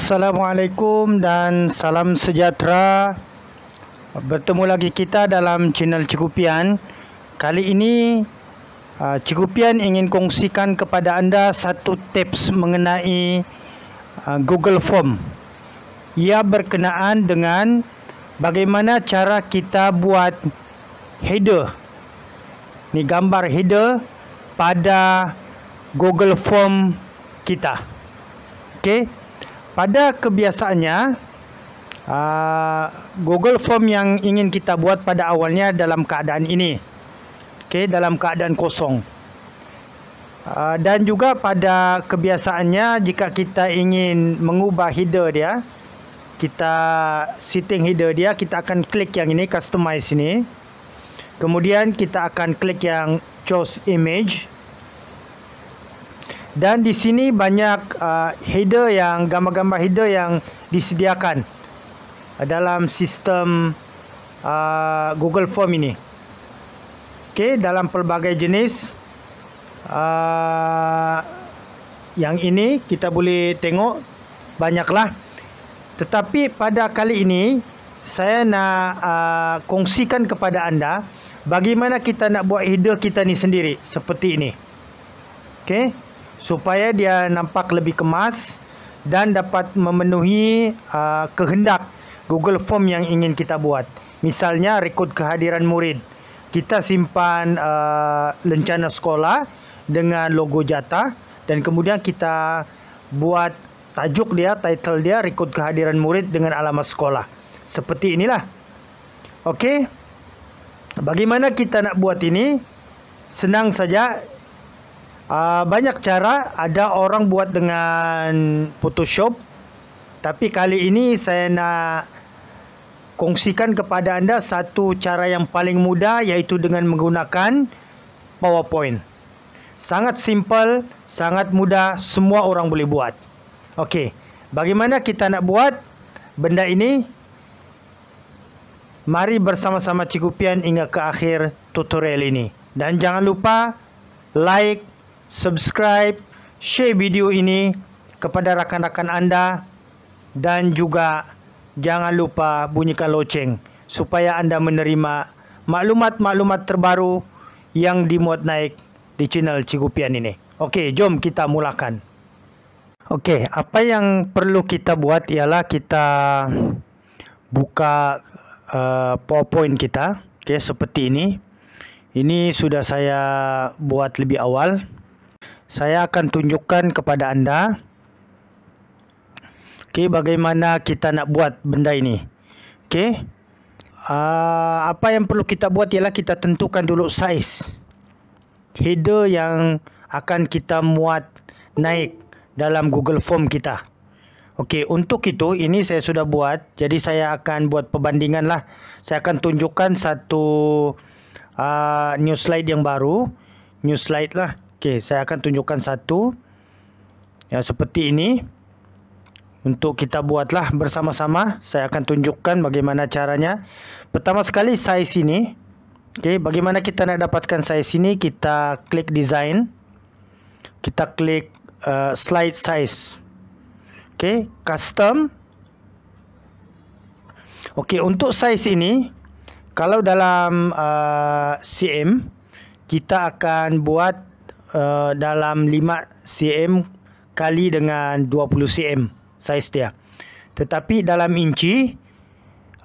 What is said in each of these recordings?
Assalamualaikum dan salam sejahtera Bertemu lagi kita dalam channel Cikupian Kali ini uh, Cikupian ingin kongsikan kepada anda satu tips mengenai uh, Google Form Ia berkenaan dengan bagaimana cara kita buat header Ini gambar header pada Google Form kita Okey pada kebiasaannya uh, Google Form yang ingin kita buat pada awalnya dalam keadaan ini okay, dalam keadaan kosong uh, dan juga pada kebiasaannya jika kita ingin mengubah header dia kita setting header dia kita akan klik yang ini customize ini kemudian kita akan klik yang choose image dan di sini banyak uh, header yang gambar-gambar header yang disediakan uh, dalam sistem uh, Google Form ini. Okey, dalam pelbagai jenis uh, yang ini kita boleh tengok banyaklah. Tetapi pada kali ini saya nak uh, kongsikan kepada anda bagaimana kita nak buat header kita ni sendiri seperti ini. Okey supaya dia nampak lebih kemas dan dapat memenuhi uh, kehendak Google Form yang ingin kita buat. Misalnya rekod kehadiran murid. Kita simpan uh, lencana sekolah dengan logo jatah dan kemudian kita buat tajuk dia, title dia rekod kehadiran murid dengan alamat sekolah. Seperti inilah. Okey. Bagaimana kita nak buat ini? Senang saja Uh, banyak cara ada orang buat dengan Photoshop. Tapi kali ini saya nak kongsikan kepada anda satu cara yang paling mudah yaitu dengan menggunakan PowerPoint. Sangat simple, sangat mudah, semua orang boleh buat. Okey, bagaimana kita nak buat benda ini? Mari bersama-sama Cikupian hingga ke akhir tutorial ini. Dan jangan lupa like, subscribe, share video ini kepada rakan-rakan anda dan juga jangan lupa bunyikan loceng supaya anda menerima maklumat-maklumat terbaru yang dimuat naik di channel Cikupian ini. Okey, jom kita mulakan. Okey, apa yang perlu kita buat ialah kita buka uh, PowerPoint kita, okey seperti ini. Ini sudah saya buat lebih awal saya akan tunjukkan kepada anda okay, bagaimana kita nak buat benda ini. Okay. Uh, ah, apa yang perlu kita buat ialah kita tentukan dulu saiz header yang akan kita muat naik dalam Google Form kita. Okey, untuk itu ini saya sudah buat. Jadi saya akan buat perbandingan lah. Saya akan tunjukkan satu uh, new slide yang baru. New slide lah. Okey, saya akan tunjukkan satu yang seperti ini. Untuk kita buatlah bersama-sama. Saya akan tunjukkan bagaimana caranya. Pertama sekali saiz ini. Okey, bagaimana kita nak dapatkan saiz ini? Kita klik design. Kita klik uh, slide size. Okey, custom. Okey, untuk saiz ini kalau dalam uh, CM kita akan buat Uh, dalam 5 cm kali dengan 20 cm saiz dia. Tetapi dalam inci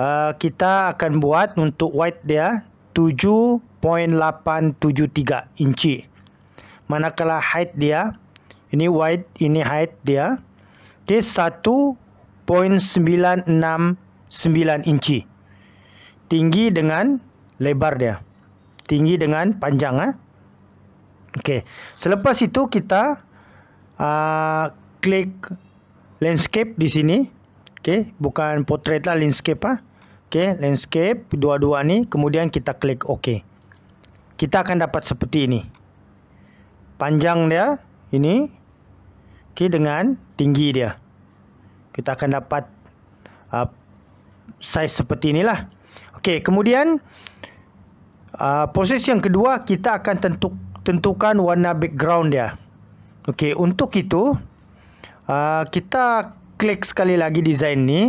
uh, kita akan buat untuk wide dia 7.873 inci. Manakala height dia ini wide, ini height dia. Dia 1.969 inci. Tinggi dengan lebar dia. Tinggi dengan panjang. Eh? Okey. Selepas itu kita uh, klik landscape di sini. Okey, bukan portrait lah landscape ah. Okey, landscape dua-dua ni kemudian kita klik OK. Kita akan dapat seperti ini. Panjang dia ini okey dengan tinggi dia. Kita akan dapat uh, size seperti inilah. Okey, kemudian uh, proses yang kedua kita akan tentuk tentukan warna background dia. Okey, untuk itu uh, kita klik sekali lagi design ni.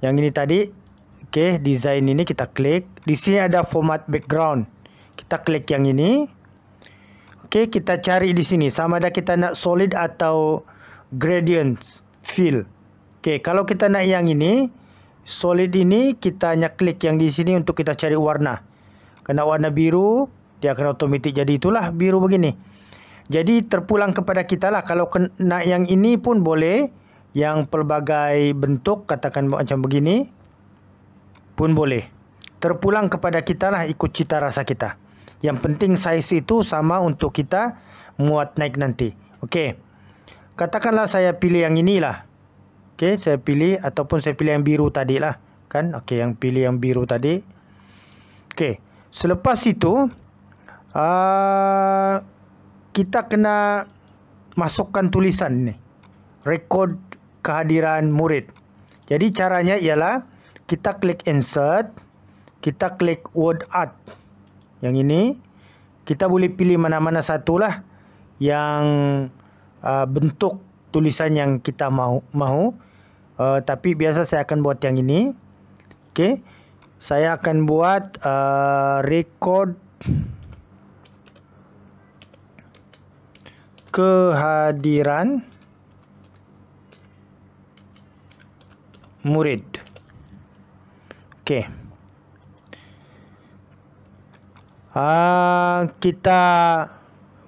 Yang ini tadi. Okey, design ini kita klik. Di sini ada format background. Kita klik yang ini. Okey, kita cari di sini sama ada kita nak solid atau gradient fill. Okey, kalau kita nak yang ini solid ini kita hanya klik yang di sini untuk kita cari warna. Kena warna biru, dia akan otomatik jadi itulah biru begini. Jadi terpulang kepada kita lah kalau nak yang ini pun boleh yang pelbagai bentuk katakan macam begini pun boleh. Terpulang kepada kita lah ikut cita rasa kita. Yang penting saiz itu sama untuk kita muat naik nanti. Okey. Katakanlah saya pilih yang inilah. Okey, saya pilih ataupun saya pilih yang biru tadi lah. Kan? Okey, yang pilih yang biru tadi. Okey. Selepas itu, uh, kita kena masukkan tulisan ni rekod kehadiran murid jadi caranya ialah kita klik insert kita klik word art yang ini kita boleh pilih mana-mana satulah yang uh, bentuk tulisan yang kita mahu mahu uh, tapi biasa saya akan buat yang ini okey saya akan buat uh, ah, record kehadiran murid. Okey. uh, kita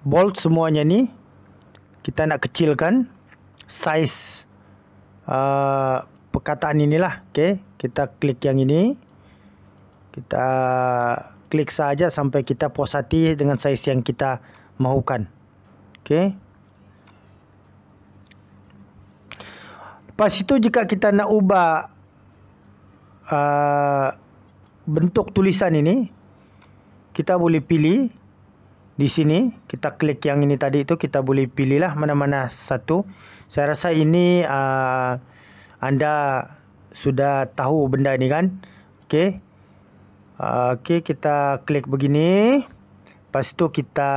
bold semuanya ni. Kita nak kecilkan size uh, perkataan inilah. Okey, kita klik yang ini. Kita klik saja sampai kita puas hati dengan size yang kita mahukan. Okey. Pas itu jika kita nak ubah uh, bentuk tulisan ini, kita boleh pilih di sini. Kita klik yang ini tadi itu, kita boleh pilihlah mana-mana satu. Saya rasa ini uh, anda sudah tahu benda ini kan. Okey. Uh, Okey, kita klik begini. Pas itu kita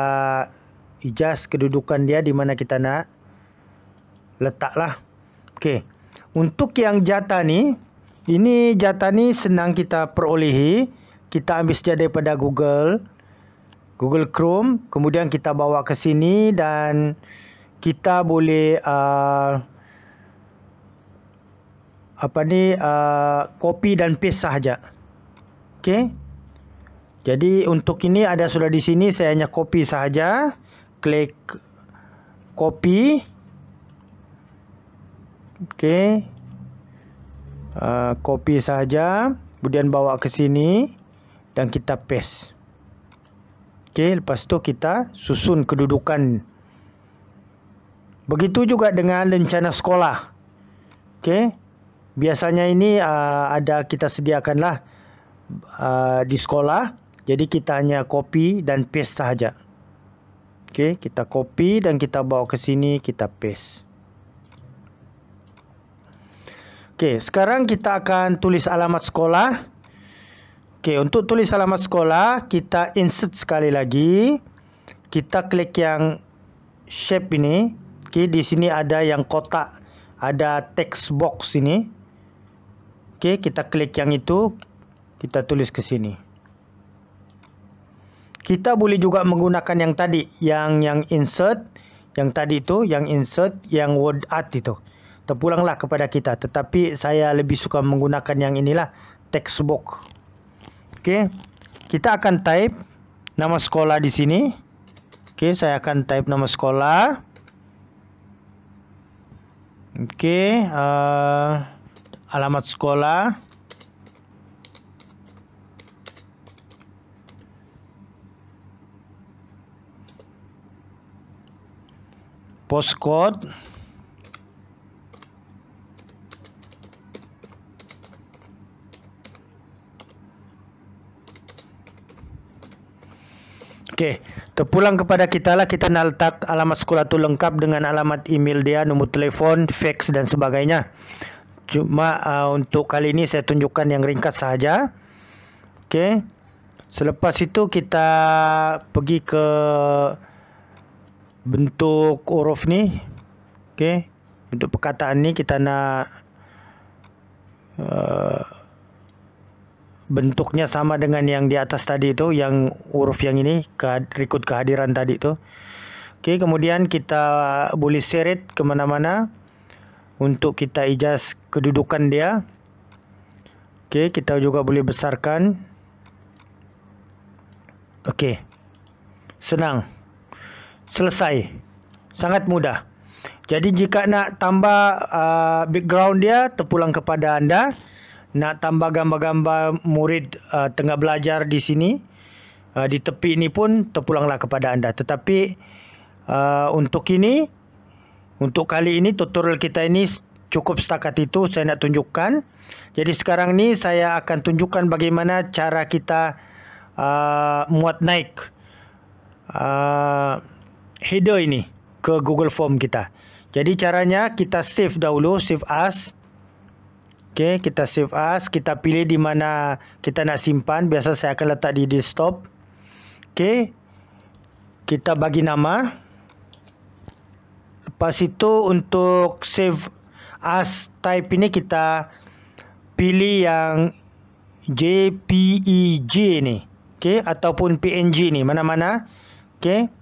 adjust kedudukan dia di mana kita nak letaklah. Okey. Untuk yang jata ni, ini jata ni senang kita perolehi. Kita ambil saja daripada Google. Google Chrome. Kemudian kita bawa ke sini dan kita boleh uh, apa ni uh, copy dan paste sahaja. Okey. Jadi untuk ini ada sudah di sini saya hanya copy sahaja klik copy okey uh, ah, copy sahaja, kemudian bawa ke sini dan kita paste okey lepas tu kita susun kedudukan begitu juga dengan lencana sekolah okey biasanya ini uh, ada kita sediakanlah uh, di sekolah jadi kita hanya copy dan paste sahaja Oke, kita copy dan kita bawa ke sini, kita paste. Oke, sekarang kita akan tulis alamat sekolah. Oke, untuk tulis alamat sekolah, kita insert sekali lagi. Kita klik yang shape ini. Oke, di sini ada yang kotak, ada text box ini. Oke, kita klik yang itu, kita tulis ke sini. kita boleh juga menggunakan yang tadi yang yang insert yang tadi itu yang insert yang word art itu terpulanglah kepada kita tetapi saya lebih suka menggunakan yang inilah textbook okey kita akan type nama sekolah di sini okey saya akan type nama sekolah okey uh, alamat sekolah postcode Okay, terpulang kepada kita lah kita nak letak alamat sekolah tu lengkap dengan alamat email dia, nombor telefon, fax dan sebagainya. Cuma uh, untuk kali ini saya tunjukkan yang ringkas sahaja. Okay. Selepas itu kita pergi ke bentuk huruf ni okey bentuk perkataan ni kita nak uh, bentuknya sama dengan yang di atas tadi tu yang huruf yang ini ikut kehadiran tadi tu okey kemudian kita boleh seret ke mana-mana untuk kita ijaz kedudukan dia okey kita juga boleh besarkan okey senang selesai. Sangat mudah. Jadi jika nak tambah uh, background dia, terpulang kepada anda. Nak tambah gambar-gambar murid uh, tengah belajar di sini. Uh, di tepi ini pun terpulanglah kepada anda. Tetapi uh, untuk ini, untuk kali ini tutorial kita ini cukup setakat itu saya nak tunjukkan. Jadi sekarang ni saya akan tunjukkan bagaimana cara kita uh, muat naik. Uh, header ini ke Google Form kita. Jadi caranya kita save dahulu, save as. Okey, kita save as, kita pilih di mana kita nak simpan. Biasa saya akan letak di desktop. Okey. Kita bagi nama. Lepas itu untuk save as type ini kita pilih yang JPEG ni. Okey ataupun PNG ni, mana-mana. Okey.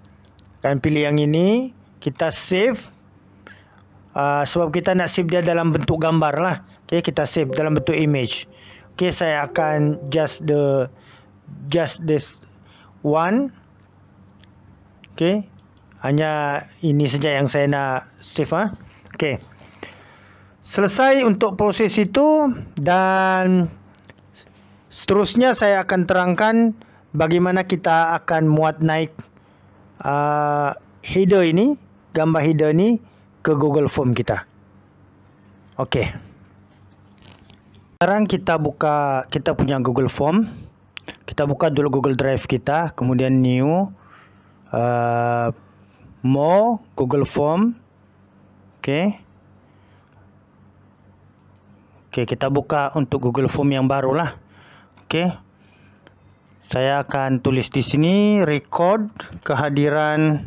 Kan pilih yang ini. Kita save. Uh, sebab kita nak save dia dalam bentuk gambar lah. Okay, kita save dalam bentuk image. Okay, saya akan just the... Just this one. Okay. Hanya ini saja yang saya nak save. Huh? Ah. Okay. Selesai untuk proses itu. Dan... Seterusnya saya akan terangkan bagaimana kita akan muat naik uh, header ini, gambar header ini ke Google Form kita. Okey. Sekarang kita buka kita punya Google Form. Kita buka dulu Google Drive kita, kemudian new uh, more Google Form. Okey. Okey, kita buka untuk Google Form yang barulah. Okey saya akan tulis di sini record kehadiran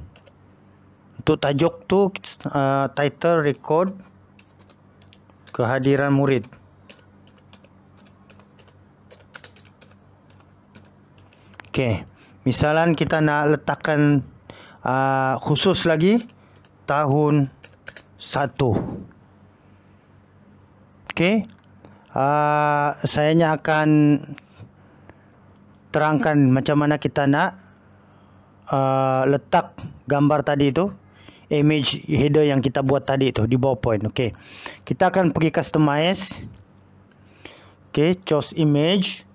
untuk tajuk tu uh, title record kehadiran murid Okey, misalan kita nak letakkan uh, khusus lagi tahun 1. Okey. Uh, saya akan terangkan macam mana kita nak uh, letak gambar tadi tu image header yang kita buat tadi tu di bawah point okey kita akan pergi customize okey choose image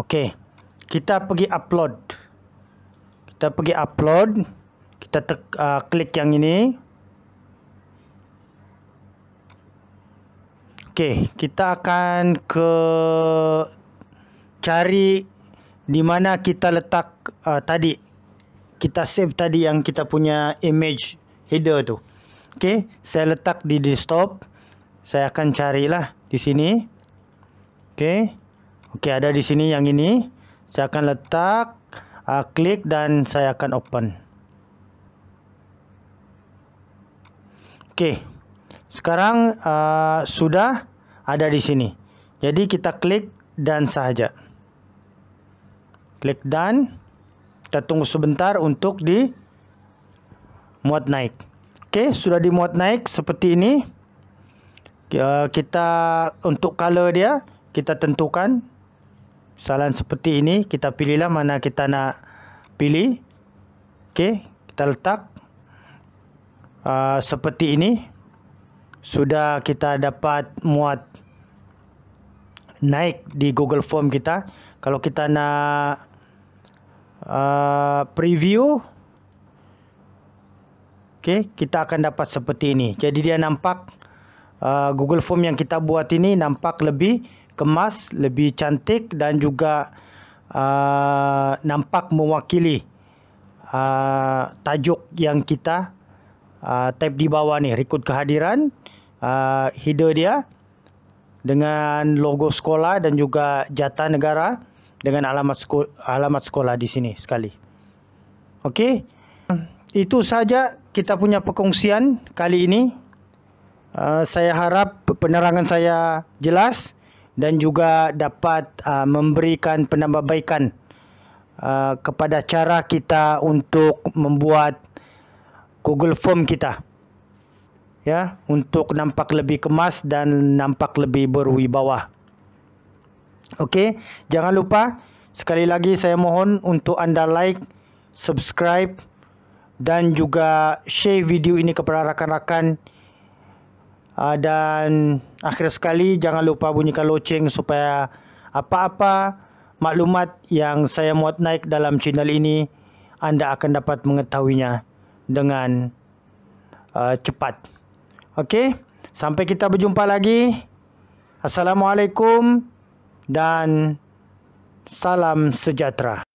okey kita pergi upload kita pergi upload kita tek, uh, klik yang ini okey kita akan ke cari di mana kita letak uh, tadi kita save tadi yang kita punya image header tu okey saya letak di desktop saya akan carilah di sini okey okey ada di sini yang ini saya akan letak uh, klik dan saya akan open okey sekarang uh, sudah ada di sini jadi kita klik dan sahaja klik dan kita tunggu sebentar untuk di muat naik Okey, sudah dimuat naik seperti ini eh, kita untuk color dia kita tentukan salan seperti ini kita pilihlah mana kita nak pilih Okey, kita letak uh, seperti ini sudah kita dapat muat naik di google form kita kalau kita nak uh, preview okay, kita akan dapat seperti ini jadi dia nampak uh, google form yang kita buat ini nampak lebih kemas, lebih cantik dan juga uh, nampak mewakili uh, tajuk yang kita uh, type di bawah ni, rekod kehadiran uh, header dia dengan logo sekolah dan juga jata negara dengan alamat sekolah, alamat sekolah di sini sekali. Okey. Itu saja kita punya perkongsian kali ini. Uh, saya harap penerangan saya jelas dan juga dapat uh, memberikan penambahbaikan uh, kepada cara kita untuk membuat Google Form kita. Ya, untuk nampak lebih kemas dan nampak lebih berwibawa. Okey, jangan lupa sekali lagi saya mohon untuk anda like, subscribe dan juga share video ini kepada rakan-rakan. Uh, dan akhir sekali jangan lupa bunyikan loceng supaya apa-apa maklumat yang saya muat naik dalam channel ini anda akan dapat mengetahuinya dengan uh, cepat. Okey, sampai kita berjumpa lagi. Assalamualaikum dan salam sejahtera.